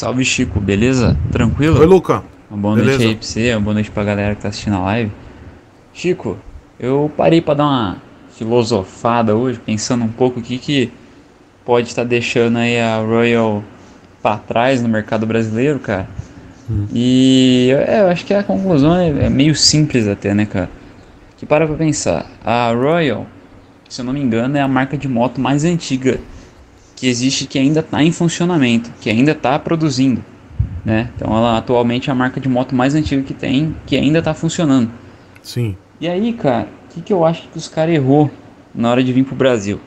Salve Chico, beleza? Tranquilo? Oi, Luca. Uma boa beleza. noite aí pra você, uma boa noite pra galera que tá assistindo a live. Chico, eu parei para dar uma filosofada hoje, pensando um pouco o que, que pode estar tá deixando aí a Royal para trás no mercado brasileiro, cara. Hum. E é, eu acho que a conclusão é, é, meio simples até, né, cara? Que para pra pensar, a Royal, se eu não me engano, é a marca de moto mais antiga que existe que ainda está em funcionamento, que ainda está produzindo. Né? Então ela atualmente é a marca de moto mais antiga que tem, que ainda está funcionando. Sim. E aí, cara, o que, que eu acho que os caras errou na hora de vir para o Brasil?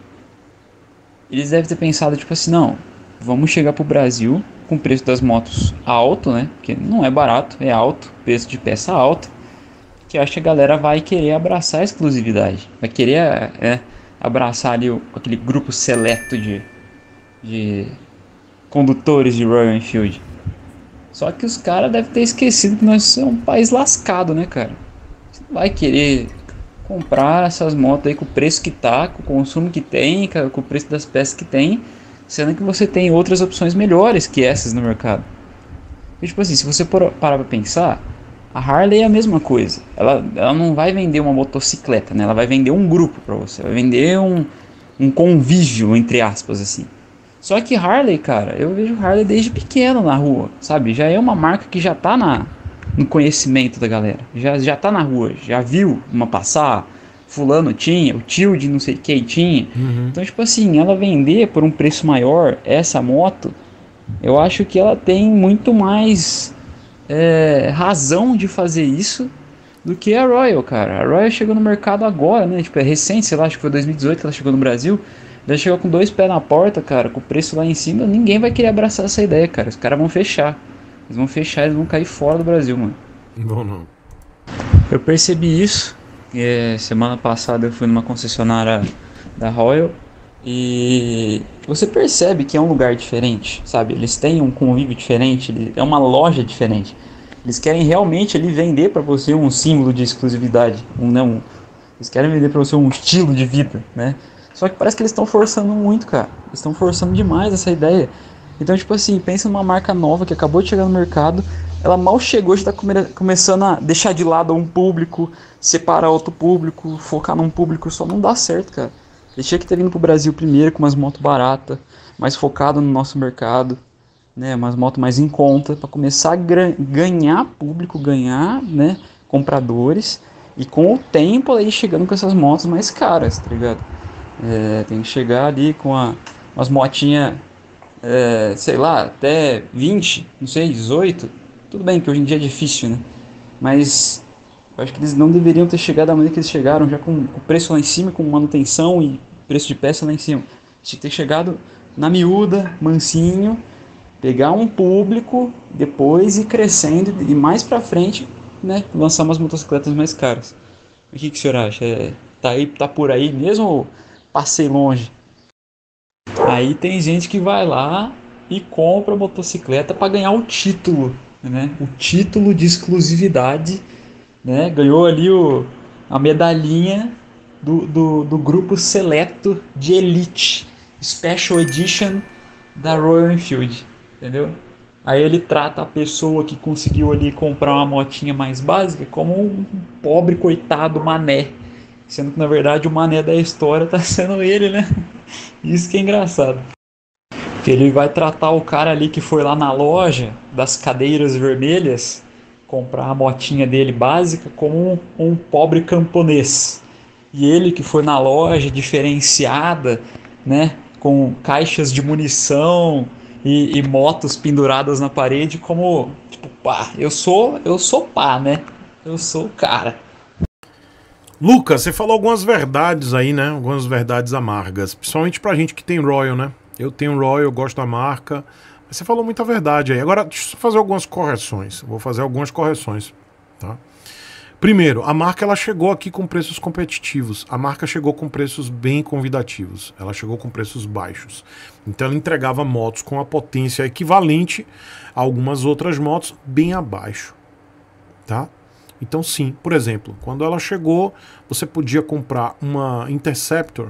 Eles devem ter pensado, tipo assim, não, vamos chegar para o Brasil com o preço das motos alto, né? Porque não é barato, é alto, preço de peça alto. Que acho que a galera vai querer abraçar a exclusividade, vai querer é, abraçar ali o, aquele grupo seleto de, de condutores de Royal Enfield. Só que os caras devem ter esquecido que nós somos um país lascado, né, cara? Você vai querer comprar essas motos aí com o preço que tá, com o consumo que tem, com o preço das peças que tem, sendo que você tem outras opções melhores que essas no mercado. E, tipo assim, se você parar pra pensar, a Harley é a mesma coisa. Ela, ela não vai vender uma motocicleta, né? Ela vai vender um grupo para você, vai vender um, um convívio, entre aspas, assim. Só que Harley, cara, eu vejo Harley desde pequeno na rua, sabe? Já é uma marca que já tá na, no conhecimento da galera. Já, já tá na rua, já viu uma passar, fulano tinha, o tio de não sei quem tinha. Uhum. Então, tipo assim, ela vender por um preço maior essa moto, eu acho que ela tem muito mais é, razão de fazer isso do que a Royal, cara. A Royal chegou no mercado agora, né? Tipo, é recente, sei lá, acho que foi 2018 que ela chegou no Brasil. Daí chegou com dois pés na porta, cara, com o preço lá em cima, ninguém vai querer abraçar essa ideia, cara. Os caras vão fechar. Eles vão fechar, eles vão cair fora do Brasil, mano. Bom não. Eu percebi isso. É, semana passada eu fui numa concessionária da Royal e você percebe que é um lugar diferente, sabe? Eles têm um convívio diferente, é uma loja diferente. Eles querem realmente ali vender para você um símbolo de exclusividade, um não. Né, eles querem vender para você um estilo de vida, né? Só que parece que eles estão forçando muito, cara. Eles estão forçando demais essa ideia. Então, tipo assim, pensa numa marca nova que acabou de chegar no mercado, ela mal chegou, já está come começando a deixar de lado um público, separar outro público, focar num público só. Não dá certo, cara. Ele tinha que ter vindo pro Brasil primeiro com umas motos baratas, mais focado no nosso mercado, né? Umas motos mais em conta, para começar a ganhar público, ganhar, né? Compradores. E com o tempo aí chegando com essas motos mais caras, tá ligado? É, tem que chegar ali com a, umas motinhas, é, sei lá, até 20, não sei, 18. Tudo bem que hoje em dia é difícil, né? Mas eu acho que eles não deveriam ter chegado da maneira que eles chegaram, já com o preço lá em cima, com manutenção e preço de peça lá em cima. Tinha que ter chegado na miúda, mansinho, pegar um público, depois ir crescendo e mais pra frente, né, lançar umas motocicletas mais caras. O que, que o senhor acha? É, tá, aí, tá por aí mesmo ou passei longe. Aí tem gente que vai lá e compra a motocicleta para ganhar o título, né? O título de exclusividade, né? Ganhou ali o, a medalhinha do, do, do grupo seleto de elite, Special Edition da Royal Enfield, entendeu? Aí ele trata a pessoa que conseguiu ali comprar uma motinha mais básica como um pobre coitado mané, sendo que na verdade o mané da história tá sendo ele, né? Isso que é engraçado. ele vai tratar o cara ali que foi lá na loja das cadeiras vermelhas comprar a motinha dele básica como um, um pobre camponês. E ele que foi na loja diferenciada, né, com caixas de munição e, e motos penduradas na parede como tipo, pá, eu sou, eu sou pá, né? Eu sou o cara. Lucas, você falou algumas verdades aí, né? Algumas verdades amargas. Principalmente pra gente que tem Royal, né? Eu tenho Royal, gosto da marca. Mas você falou muita verdade aí. Agora, deixa eu fazer algumas correções. vou fazer algumas correções, tá? Primeiro, a marca ela chegou aqui com preços competitivos. A marca chegou com preços bem convidativos. Ela chegou com preços baixos. Então ela entregava motos com a potência equivalente a algumas outras motos bem abaixo, tá? Então, sim, por exemplo, quando ela chegou, você podia comprar uma Interceptor.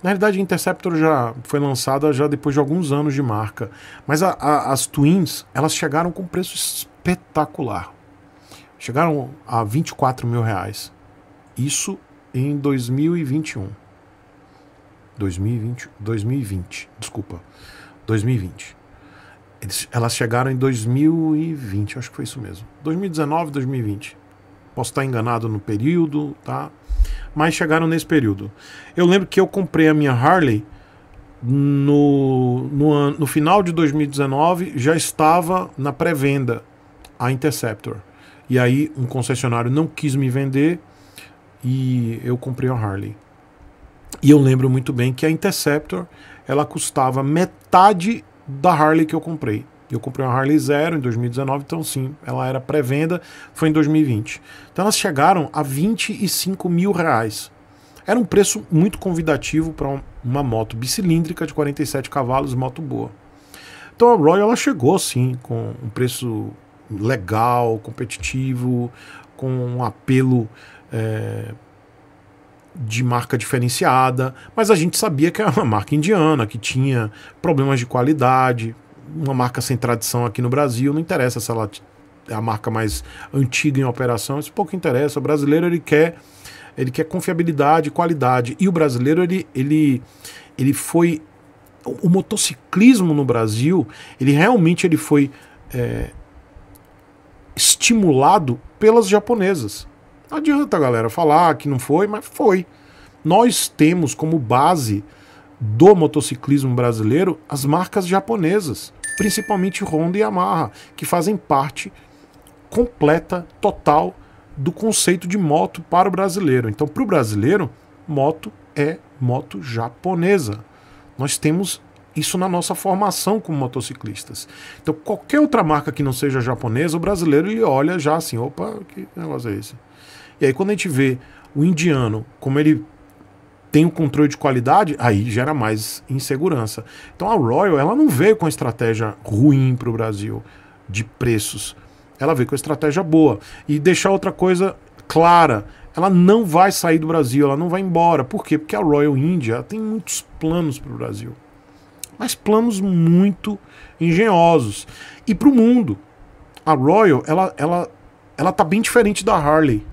Na realidade, a Interceptor já foi lançada já depois de alguns anos de marca, mas a, a, as Twins elas chegaram com preço espetacular. Chegaram a 24 mil reais. Isso em 2021. 2020, 2020, desculpa. 2020. Eles, elas chegaram em 2020, acho que foi isso mesmo. 2019, 2020. Posso estar enganado no período, tá? Mas chegaram nesse período. Eu lembro que eu comprei a minha Harley no, no, no final de 2019, já estava na pré-venda a Interceptor. E aí um concessionário não quis me vender e eu comprei a Harley. E eu lembro muito bem que a Interceptor ela custava metade da Harley que eu comprei. Eu comprei uma Harley Zero em 2019, então sim, ela era pré-venda, foi em 2020. Então elas chegaram a 25 mil reais. Era um preço muito convidativo para uma moto bicilíndrica de 47 cavalos, moto boa. Então a Royal ela chegou sim com um preço legal, competitivo, com um apelo é, de marca diferenciada, mas a gente sabia que era uma marca indiana, que tinha problemas de qualidade, uma marca sem tradição aqui no Brasil, não interessa se ela é a marca mais antiga em operação, isso pouco interessa. O brasileiro ele quer ele quer confiabilidade, qualidade. E o brasileiro ele ele ele foi o motociclismo no Brasil, ele realmente ele foi é, estimulado pelas japonesas. Não adianta galera falar que não foi, mas foi. Nós temos como base do motociclismo brasileiro as marcas japonesas, principalmente Honda e Yamaha, que fazem parte completa, total do conceito de moto para o brasileiro. Então, para o brasileiro, moto é moto japonesa. Nós temos isso na nossa formação como motociclistas. Então, qualquer outra marca que não seja japonesa, o brasileiro ele olha já assim, opa, que negócio é esse? E aí quando a gente vê o indiano, como ele tem o controle de qualidade, aí gera mais insegurança. Então a Royal ela não veio com a estratégia ruim para o Brasil de preços. Ela veio com a estratégia boa. E deixar outra coisa clara, ela não vai sair do Brasil, ela não vai embora. Por quê? Porque a Royal India tem muitos planos para o Brasil. Mas planos muito engenhosos. E para o mundo. A Royal, ela, ela, ela tá bem diferente da Harley.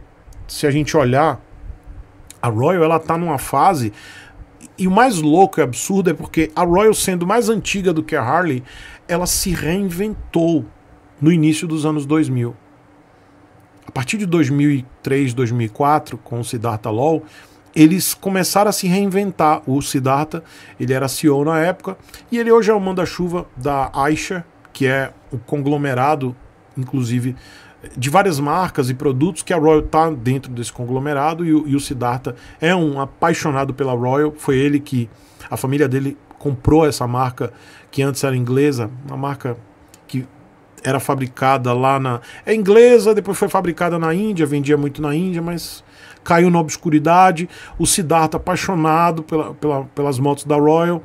Se a gente olhar a Royal ela tá numa fase e o mais louco e absurdo é porque a Royal sendo mais antiga do que a Harley, ela se reinventou no início dos anos 2000. A partir de 2003, 2004, com o Siddhartha Law, eles começaram a se reinventar. O Siddhartha, ele era CEO na época, e ele hoje é o manda-chuva da Aisha, que é o conglomerado, inclusive, de várias marcas e produtos que a Royal está dentro desse conglomerado e o, e o Siddhartha é um apaixonado pela Royal. Foi ele que a família dele comprou essa marca que antes era inglesa, uma marca que era fabricada lá na. É inglesa, depois foi fabricada na Índia, vendia muito na Índia, mas caiu na obscuridade. O Siddhartha, tá apaixonado pela, pela, pelas motos da Royal,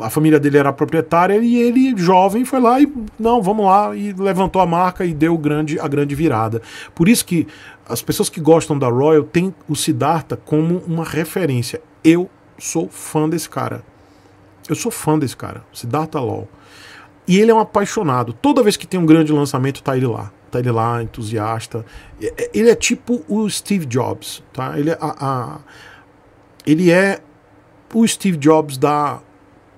a família dele era proprietária, e ele, jovem, foi lá e, não, vamos lá, e levantou a marca e deu grande, a grande virada. Por isso que as pessoas que gostam da Royal têm o Siddhartha como uma referência. Eu sou fã desse cara. Eu sou fã desse cara, Siddhartha Law. E ele é um apaixonado. Toda vez que tem um grande lançamento, tá ele lá tá ele lá, entusiasta. É, ele é tipo o Steve Jobs, tá? Ele é, a, a, ele é o Steve Jobs da,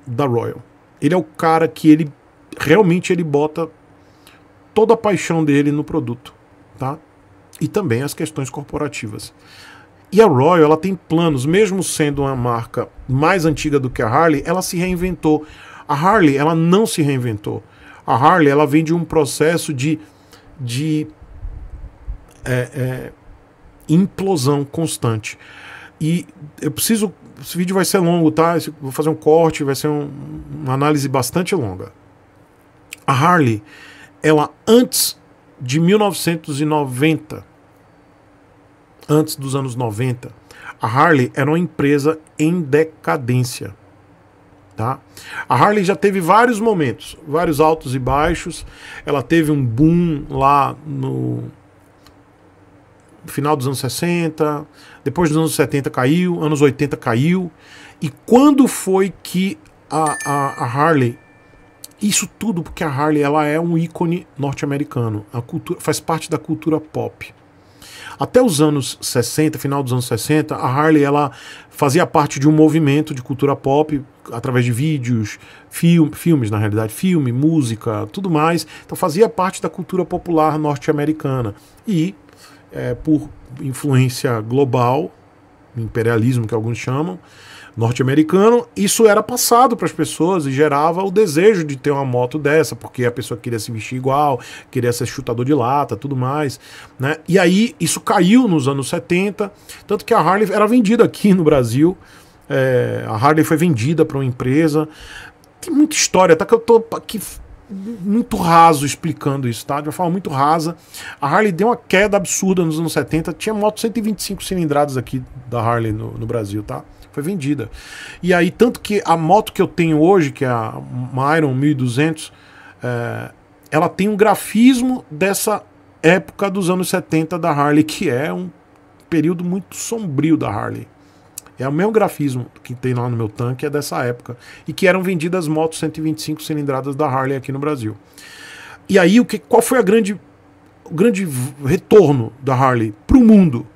da Royal. Ele é o cara que ele realmente ele bota toda a paixão dele no produto, tá? E também as questões corporativas. E a Royal, ela tem planos, mesmo sendo uma marca mais antiga do que a Harley, ela se reinventou. A Harley, ela não se reinventou. A Harley, ela vem de um processo de de é, é, implosão constante. E eu preciso. Esse vídeo vai ser longo, tá? Vou fazer um corte, vai ser um, uma análise bastante longa. A Harley, ela antes de 1990, antes dos anos 90, a Harley era uma empresa em decadência. Tá? A Harley já teve vários momentos, vários altos e baixos. Ela teve um boom lá no final dos anos 60, depois dos anos 70 caiu, anos 80 caiu. E quando foi que a, a, a Harley. Isso tudo porque a Harley ela é um ícone norte-americano, a cultura faz parte da cultura pop. Até os anos 60, final dos anos 60, a Harley ela fazia parte de um movimento de cultura pop através de vídeos, film, filmes, na realidade, filme, música, tudo mais. Então fazia parte da cultura popular norte-americana. E é, por influência global, imperialismo que alguns chamam, norte-americano, isso era passado para as pessoas e gerava o desejo de ter uma moto dessa, porque a pessoa queria se vestir igual, queria ser chutador de lata, tudo mais, né? E aí isso caiu nos anos 70, tanto que a Harley era vendida aqui no Brasil, é, a Harley foi vendida para uma empresa. Tem muita história, tá que eu tô aqui muito raso explicando isso, tá? De uma forma muito rasa. A Harley deu uma queda absurda nos anos 70. Tinha moto 125 cilindradas aqui da Harley no, no Brasil, tá? Foi vendida. E aí, tanto que a moto que eu tenho hoje, que é a Myron 1200, é, ela tem um grafismo dessa época dos anos 70 da Harley, que é um período muito sombrio da Harley. É o mesmo grafismo que tem lá no meu tanque, é dessa época. E que eram vendidas motos 125 cilindradas da Harley aqui no Brasil. E aí, o que, qual foi a grande, o grande retorno da Harley para o mundo?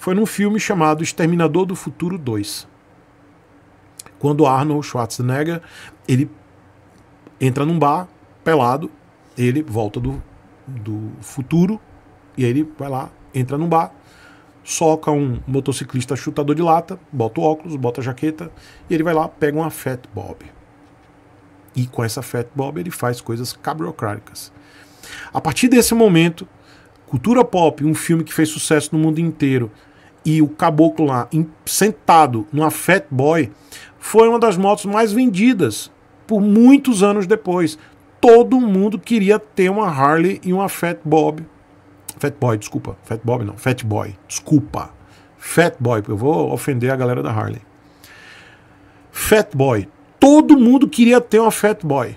foi num filme chamado Exterminador do Futuro 2. Quando Arnold Schwarzenegger, ele entra num bar, pelado, ele volta do, do futuro, e ele vai lá, entra num bar, soca um motociclista chutador de lata, bota o óculos, bota a jaqueta, e ele vai lá, pega uma Fat Bob. E com essa Fat Bob ele faz coisas cabriocráticas. A partir desse momento, Cultura Pop, um filme que fez sucesso no mundo inteiro, e o caboclo lá sentado numa Fat Boy foi uma das motos mais vendidas por muitos anos depois. Todo mundo queria ter uma Harley e uma Fat Bob. Fat Boy, desculpa. Fat Bob não, Fat Boy. Desculpa. Fat Boy, eu vou ofender a galera da Harley. Fat Boy. Todo mundo queria ter uma Fat Boy.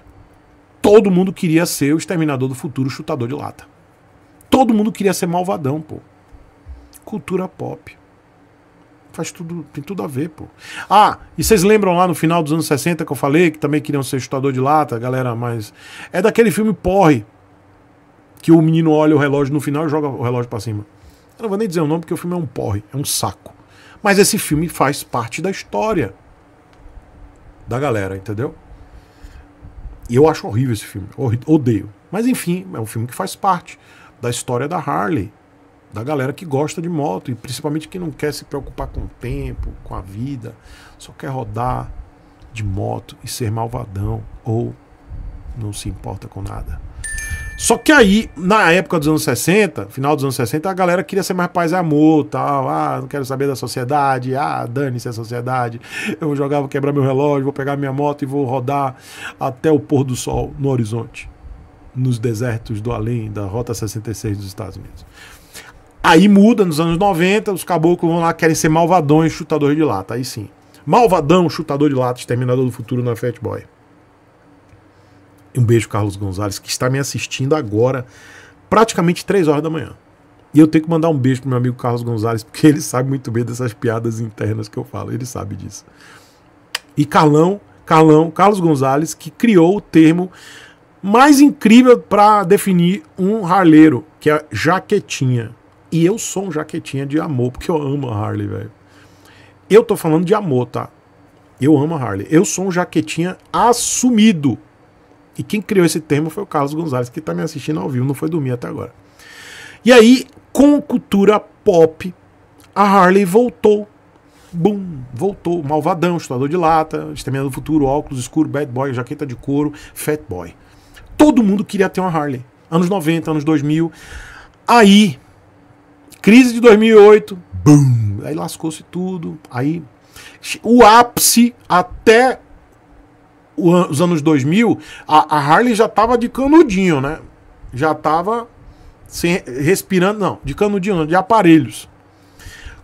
Todo mundo queria ser o exterminador do futuro, chutador de lata. Todo mundo queria ser malvadão, pô cultura pop. Faz tudo, tem tudo a ver, pô. Ah, e vocês lembram lá no final dos anos 60 que eu falei que também queriam ser chutador de lata, galera, mas é daquele filme Porre que o menino olha o relógio no final e joga o relógio para cima. Eu não vou nem dizer o nome porque o filme é um porre, é um saco. Mas esse filme faz parte da história da galera, entendeu? E eu acho horrível esse filme, odeio. Mas enfim, é um filme que faz parte da história da Harley da galera que gosta de moto e principalmente quem não quer se preocupar com o tempo, com a vida, só quer rodar de moto e ser malvadão ou não se importa com nada. Só que aí, na época dos anos 60, final dos anos 60, a galera queria ser mais paz e amor, tal. Ah, não quero saber da sociedade. Ah, dane-se a sociedade. Eu vou jogar, vou quebrar meu relógio, vou pegar minha moto e vou rodar até o pôr do sol no horizonte, nos desertos do além, da Rota 66 dos Estados Unidos. Aí muda nos anos 90, os caboclos vão lá, querem ser malvadões, chutador de lata. Aí sim. Malvadão, chutador de lata, exterminador do futuro na Fat Boy. Um beijo, Carlos Gonzalez, que está me assistindo agora, praticamente 3 horas da manhã. E eu tenho que mandar um beijo pro meu amigo Carlos Gonzalez, porque ele sabe muito bem dessas piadas internas que eu falo, ele sabe disso. E Carlão, Carlão, Carlos Gonzalez, que criou o termo mais incrível para definir um raleiro, que é jaquetinha. E eu sou um jaquetinha de amor, porque eu amo a Harley, velho. Eu tô falando de amor, tá? Eu amo a Harley. Eu sou um jaquetinha assumido. E quem criou esse termo foi o Carlos Gonzalez, que tá me assistindo ao vivo, não foi dormir até agora. E aí, com cultura pop, a Harley voltou. Bum, voltou. Malvadão, estudador de lata, exterminador do futuro, óculos escuro, bad boy, jaqueta de couro, fat boy. Todo mundo queria ter uma Harley. Anos 90, anos 2000. Aí, Crise de 2008, boom, aí lascou-se tudo. Aí o ápice até os anos 2000, a, a Harley já tava de canudinho, né? Já tava sem, respirando, não, de canudinho, não, de aparelhos.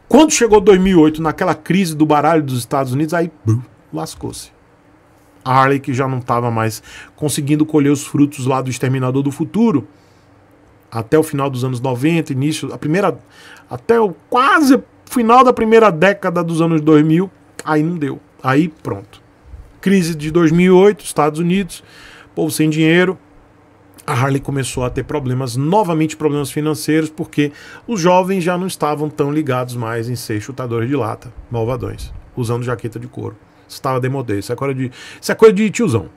Quando chegou 2008, naquela crise do baralho dos Estados Unidos, aí lascou-se. A Harley que já não estava mais conseguindo colher os frutos lá do Exterminador do Futuro, até o final dos anos 90, início, a primeira, até o quase final da primeira década dos anos 2000, aí não deu. Aí pronto. Crise de 2008, Estados Unidos, povo sem dinheiro, a Harley começou a ter problemas, novamente problemas financeiros, porque os jovens já não estavam tão ligados mais em ser chutadores de lata, malvadões, usando jaqueta de couro. Estava demodê, isso é coisa de, isso é coisa de tiozão.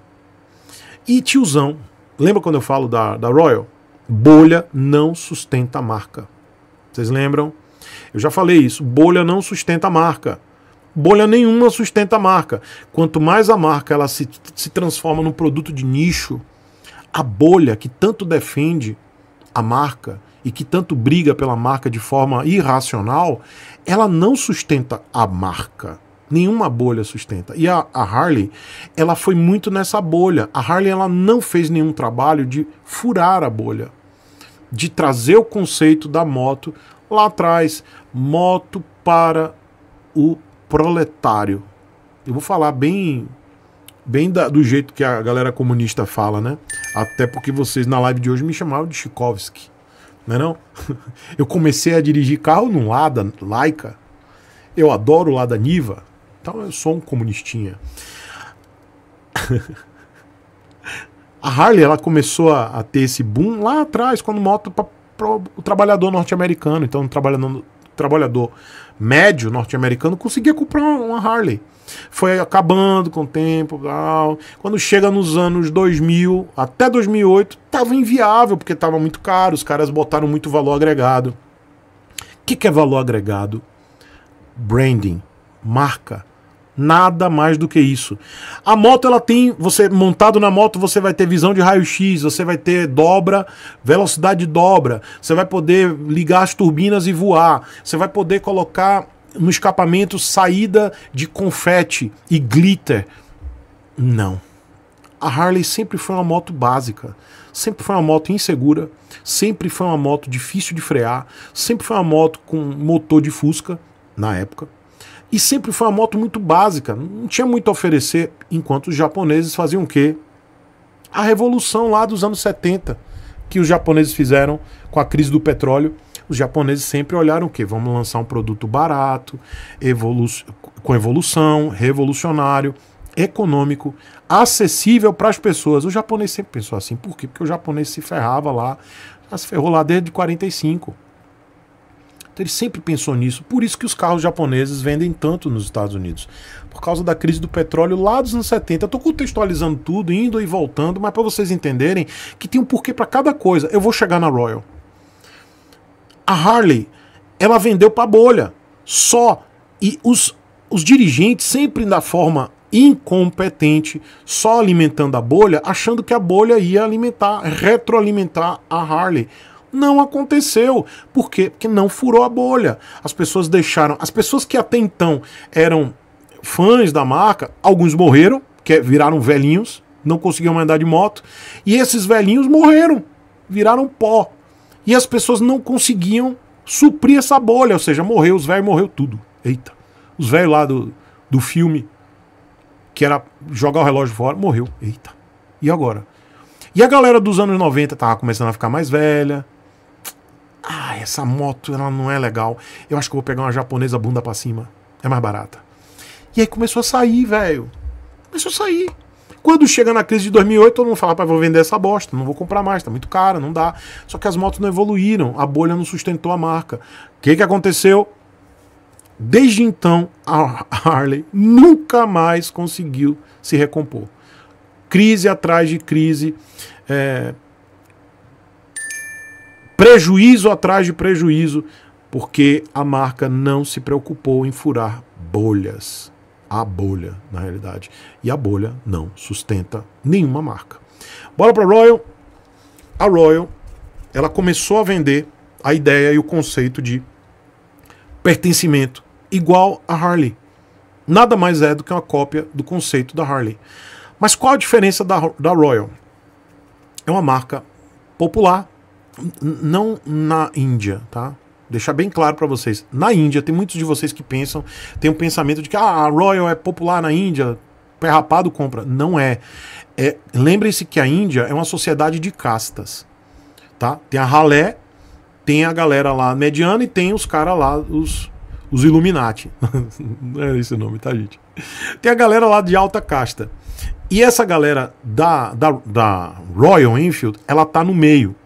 E tiozão, lembra quando eu falo da, da Royal? Bolha não sustenta a marca. Vocês lembram? Eu já falei isso. Bolha não sustenta a marca. Bolha nenhuma sustenta a marca. Quanto mais a marca ela se, se transforma num produto de nicho, a bolha que tanto defende a marca e que tanto briga pela marca de forma irracional, ela não sustenta a marca. Nenhuma bolha sustenta. E a, a, Harley, ela foi muito nessa bolha. A Harley ela não fez nenhum trabalho de furar a bolha de trazer o conceito da moto lá atrás, moto para o proletário. Eu vou falar bem bem da, do jeito que a galera comunista fala, né? Até porque vocês na live de hoje me chamaram de Chikovsky, né não é não? Eu comecei a dirigir carro num Lada Laika. Eu adoro o Lada Niva. Então eu sou um comunistinha. A Harley ela começou a, a ter esse boom lá atrás, quando moto para o trabalhador norte-americano. Então, o trabalhador, trabalhador médio norte-americano conseguia comprar uma Harley. Foi acabando com o tempo. Tal. Quando chega nos anos 2000 até 2008, estava inviável, porque estava muito caro, os caras botaram muito valor agregado. O que, que é valor agregado? Branding, marca Nada mais do que isso. A moto ela tem, você montado na moto, você vai ter visão de raio-x, você vai ter dobra, velocidade dobra, você vai poder ligar as turbinas e voar, você vai poder colocar no escapamento saída de confete e glitter. Não. A Harley sempre foi uma moto básica, sempre foi uma moto insegura, sempre foi uma moto difícil de frear, sempre foi uma moto com motor de fusca na época e sempre foi uma moto muito básica, não tinha muito a oferecer, enquanto os japoneses faziam o quê? A revolução lá dos anos 70, que os japoneses fizeram com a crise do petróleo, os japoneses sempre olharam o quê? Vamos lançar um produto barato, evolu com evolução, revolucionário, econômico, acessível para as pessoas. O japonês sempre pensou assim, por quê? Porque o japonês se ferrava lá, se ferrou lá desde 45. Então ele sempre pensou nisso. Por isso que os carros japoneses vendem tanto nos Estados Unidos. Por causa da crise do petróleo lá dos anos 70. Eu tô contextualizando tudo, indo e voltando, mas para vocês entenderem que tem um porquê para cada coisa. Eu vou chegar na Royal. A Harley, ela vendeu para bolha. Só e os os dirigentes sempre da forma incompetente, só alimentando a bolha, achando que a bolha ia alimentar, retroalimentar a Harley. Não aconteceu. Por quê? Porque não furou a bolha. As pessoas deixaram. As pessoas que até então eram fãs da marca, alguns morreram, que é, viraram velhinhos, não conseguiam mais andar de moto. E esses velhinhos morreram, viraram pó. E as pessoas não conseguiam suprir essa bolha, ou seja, morreu os velhos, morreu tudo. Eita. Os velhos lá do, do filme, que era jogar o relógio fora, morreu. Eita. E agora? E a galera dos anos 90 tava começando a ficar mais velha, ah, essa moto ela não é legal. Eu acho que eu vou pegar uma japonesa bunda para cima. É mais barata. E aí começou a sair, velho. Começou a sair. Quando chega na crise de 2008, todo mundo fala, pai, vou vender essa bosta, não vou comprar mais, tá muito cara, não dá. Só que as motos não evoluíram, a bolha não sustentou a marca. O que, que aconteceu? Desde então, a Harley nunca mais conseguiu se recompor. Crise atrás de crise, é, prejuízo atrás de prejuízo, porque a marca não se preocupou em furar bolhas. A bolha, na realidade. E a bolha não sustenta nenhuma marca. Bora para a Royal. A Royal, ela começou a vender a ideia e o conceito de pertencimento igual a Harley. Nada mais é do que uma cópia do conceito da Harley. Mas qual a diferença da, da Royal? É uma marca popular, não na Índia, tá? Deixar bem claro para vocês. Na Índia, tem muitos de vocês que pensam, tem um pensamento de que ah, a Royal é popular na Índia, pé rapado compra. Não é. é Lembrem-se que a Índia é uma sociedade de castas, tá? Tem a ralé, tem a galera lá mediana e tem os caras lá, os, os Illuminati. não é esse o nome, tá, gente? Tem a galera lá de alta casta. E essa galera da, da, da Royal Enfield, ela tá no meio.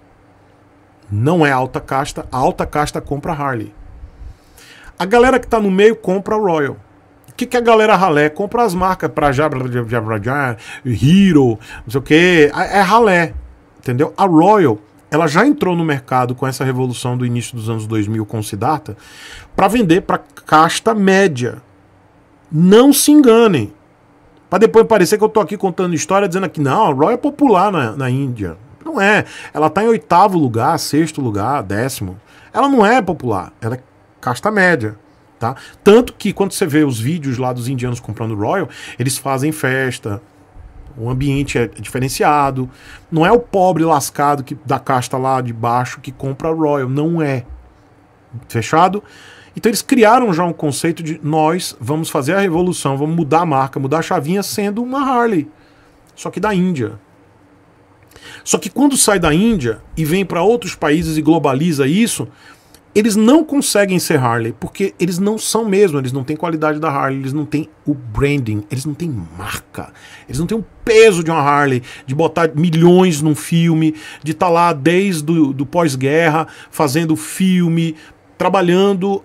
Não é alta casta. A alta casta compra Harley. A galera que está no meio compra Royal. O que, que a galera ralé? Compra as marcas para Jabra, Hero, não sei o que. É ralé, entendeu? A Royal, ela já entrou no mercado com essa revolução do início dos anos 2000 com Siddhartha para vender para casta média. Não se enganem. Para depois parecer que eu tô aqui contando história dizendo que não, a Royal é popular na, na Índia. Não é. Ela está em oitavo lugar, sexto lugar, décimo. Ela não é popular, ela é casta média. Tá? Tanto que quando você vê os vídeos lá dos indianos comprando Royal, eles fazem festa, o ambiente é diferenciado. Não é o pobre lascado que, da casta lá de baixo que compra Royal, não é. Fechado? Então eles criaram já um conceito de nós vamos fazer a revolução, vamos mudar a marca, mudar a chavinha sendo uma Harley. Só que da Índia. Só que quando sai da Índia e vem para outros países e globaliza isso, eles não conseguem ser Harley, porque eles não são mesmo, eles não têm qualidade da Harley, eles não têm o branding, eles não têm marca, eles não têm o peso de uma Harley, de botar milhões num filme, de estar tá lá desde do, pós-guerra, fazendo filme, trabalhando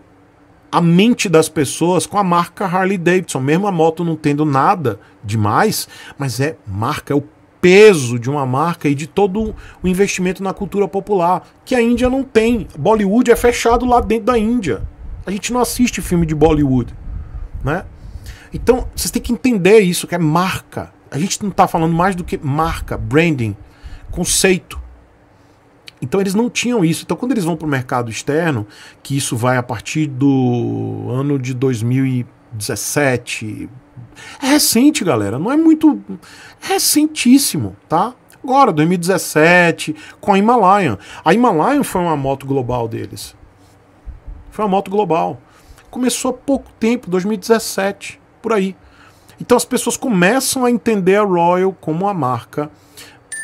a mente das pessoas com a marca Harley Davidson, mesmo a moto não tendo nada demais, mas é marca, é o peso de uma marca e de todo o investimento na cultura popular, que a Índia não tem. Bollywood é fechado lá dentro da Índia. A gente não assiste filme de Bollywood, né? Então, vocês têm que entender isso, que é marca. A gente não está falando mais do que marca, branding, conceito. Então eles não tinham isso. Então quando eles vão para o mercado externo, que isso vai a partir do ano de 2017, é recente, galera. Não é muito. É recentíssimo, tá? Agora, 2017, com a Himalayan. A Himalayan foi uma moto global deles. Foi uma moto global. Começou há pouco tempo, 2017, por aí. Então as pessoas começam a entender a Royal como uma marca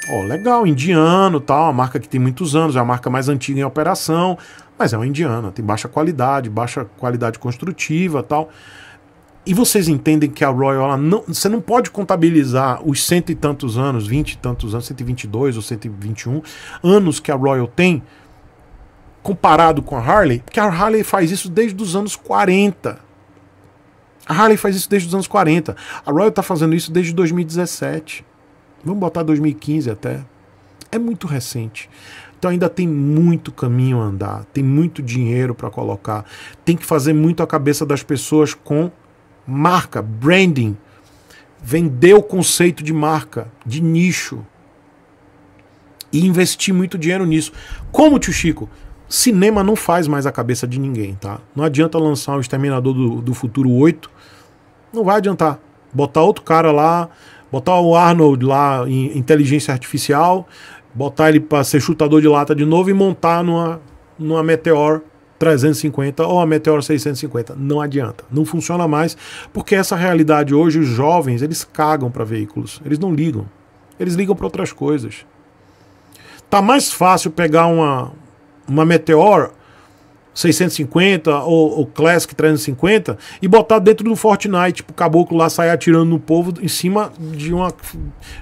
ó, legal, indiano, tal, uma marca que tem muitos anos, é a marca mais antiga em operação, mas é uma indiana, tem baixa qualidade, baixa qualidade construtiva, tal. E vocês entendem que a Royal, ela não, você não pode contabilizar os cento e tantos anos, vinte e tantos anos, 122 ou 121 anos que a Royal tem, comparado com a Harley, porque a Harley faz isso desde os anos 40. A Harley faz isso desde os anos 40. A Royal está fazendo isso desde 2017. Vamos botar 2015 até. É muito recente. Então ainda tem muito caminho a andar, tem muito dinheiro para colocar, tem que fazer muito a cabeça das pessoas com Marca, branding. Vender o conceito de marca, de nicho. E investir muito dinheiro nisso. Como, tio Chico? Cinema não faz mais a cabeça de ninguém, tá? Não adianta lançar o Exterminador do, do Futuro 8. Não vai adiantar. Botar outro cara lá, botar o Arnold lá em inteligência artificial, botar ele para ser chutador de lata de novo e montar numa, numa Meteor 350 ou a Meteor 650. Não adianta, não funciona mais, porque essa realidade hoje, os jovens, eles cagam para veículos, eles não ligam, eles ligam para outras coisas. Tá mais fácil pegar uma, uma Meteor 650 ou, ou Classic 350 e botar dentro do Fortnite, pro caboclo lá sair atirando no povo em cima de uma,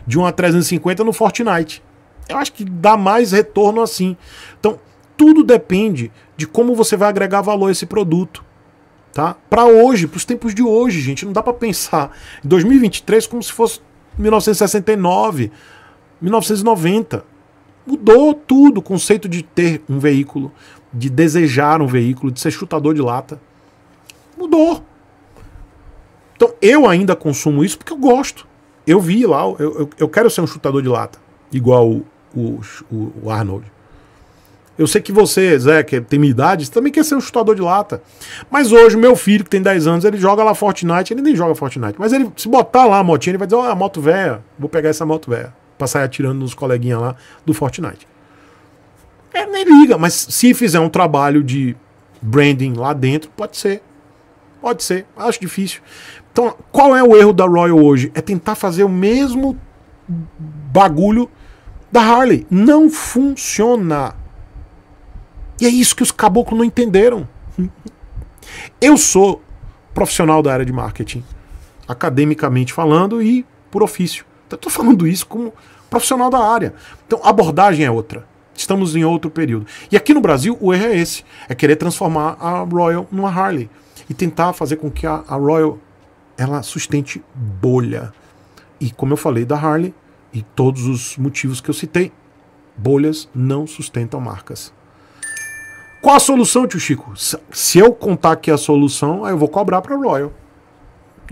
de uma 350 no Fortnite. Eu acho que dá mais retorno assim. Então, tudo depende de como você vai agregar valor a esse produto. Tá? Para hoje, para os tempos de hoje, gente, não dá para pensar em 2023 como se fosse 1969, 1990. Mudou tudo o conceito de ter um veículo, de desejar um veículo, de ser chutador de lata. Mudou. Então eu ainda consumo isso porque eu gosto. Eu vi lá, eu, eu, eu quero ser um chutador de lata, igual o, o, o Arnold. Eu sei que você, Zé, que tem minha idade, também quer ser um chutador de lata. Mas hoje, meu filho, que tem 10 anos, ele joga lá Fortnite, ele nem joga Fortnite. Mas ele, se botar lá a motinha, ele vai dizer, ó, oh, a moto velha, vou pegar essa moto velha. Pra sair atirando nos coleguinhas lá do Fortnite. É, nem liga, mas se fizer um trabalho de branding lá dentro, pode ser. Pode ser, acho difícil. Então, qual é o erro da Royal hoje? É tentar fazer o mesmo bagulho da Harley. Não funciona. E é isso que os caboclos não entenderam. Eu sou profissional da área de marketing, academicamente falando e por ofício. Então, estou falando isso como profissional da área. Então, a abordagem é outra. Estamos em outro período. E aqui no Brasil, o erro é esse: é querer transformar a Royal numa Harley e tentar fazer com que a, a Royal ela sustente bolha. E como eu falei da Harley e todos os motivos que eu citei, bolhas não sustentam marcas. Qual a solução, tio Chico? Se eu contar aqui a solução, aí eu vou cobrar para a Royal.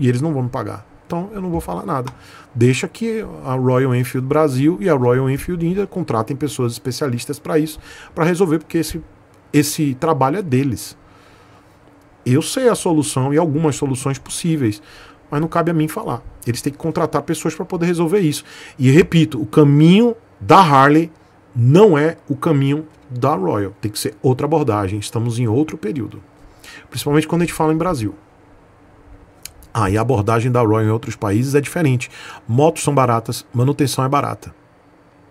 E eles não vão me pagar. Então eu não vou falar nada. Deixa que a Royal Enfield Brasil e a Royal Enfield India contratem pessoas especialistas para isso, para resolver, porque esse, esse trabalho é deles. Eu sei a solução e algumas soluções possíveis, mas não cabe a mim falar. Eles têm que contratar pessoas para poder resolver isso. E repito, o caminho da Harley não é o caminho da Royal. Tem que ser outra abordagem. Estamos em outro período. Principalmente quando a gente fala em Brasil. Ah, e a abordagem da Royal em outros países é diferente. Motos são baratas, manutenção é barata.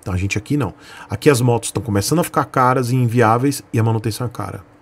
Então, a gente aqui não. Aqui as motos estão começando a ficar caras e inviáveis e a manutenção é cara.